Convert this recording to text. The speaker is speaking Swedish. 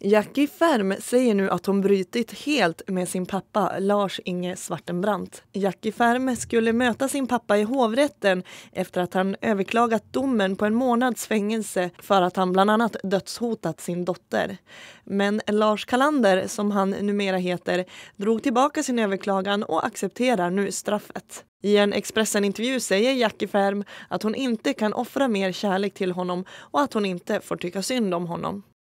Jackie Färm säger nu att hon brutit helt med sin pappa Lars-Inge Svartenbrandt. Jackie Färm skulle möta sin pappa i hovrätten efter att han överklagat domen på en månads fängelse för att han bland annat dödshotat sin dotter. Men Lars Kalander, som han numera heter, drog tillbaka sin överklagan och accepterar nu straffet. I en Expressen-intervju säger Jackie Färm att hon inte kan offra mer kärlek till honom och att hon inte får tycka synd om honom.